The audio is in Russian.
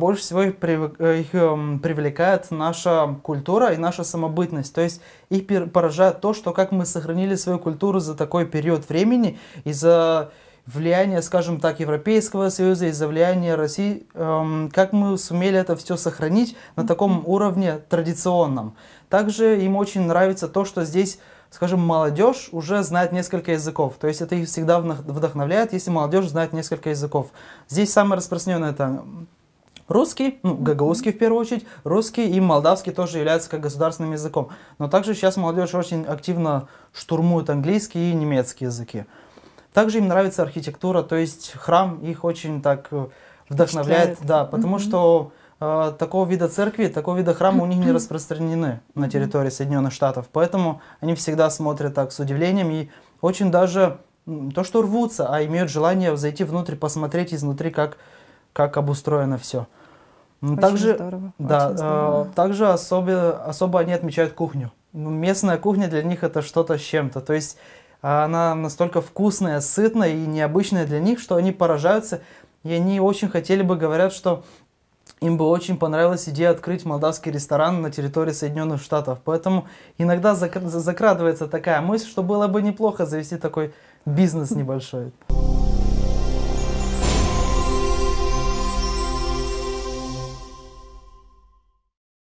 больше всего их, привык, э, их эм, привлекает наша культура и наша самобытность. То есть их поражает то, что как мы сохранили свою культуру за такой период времени и за влияние, скажем так, Европейского Союза, из-за влияния России, эм, как мы сумели это все сохранить на таком уровне традиционном. Также им очень нравится то, что здесь, скажем, молодежь уже знает несколько языков. То есть это их всегда вдохновляет, если молодежь знает несколько языков. Здесь самое распространенное это Русский, ну, гагаузский в первую очередь, русский и молдавский тоже являются как государственным языком. Но также сейчас молодежь очень активно штурмует английский и немецкий языки. Также им нравится архитектура, то есть храм их очень так э, вдохновляет, да, потому что э, такого вида церкви, такого вида храма у них не распространены на территории Соединенных Штатов, поэтому они всегда смотрят так с удивлением и очень даже то, что рвутся, а имеют желание зайти внутрь, посмотреть изнутри, как, как обустроено все. Также, здорово. Да, Очень здорово. Э, также особо, особо они отмечают кухню. Ну, местная кухня для них это что-то с чем-то. То есть а, она настолько вкусная, сытная и необычная для них, что они поражаются. И они очень хотели бы, говорят, что им бы очень понравилась идея открыть молдавский ресторан на территории Соединенных Штатов. Поэтому иногда закрадывается такая мысль, что было бы неплохо завести такой бизнес небольшой.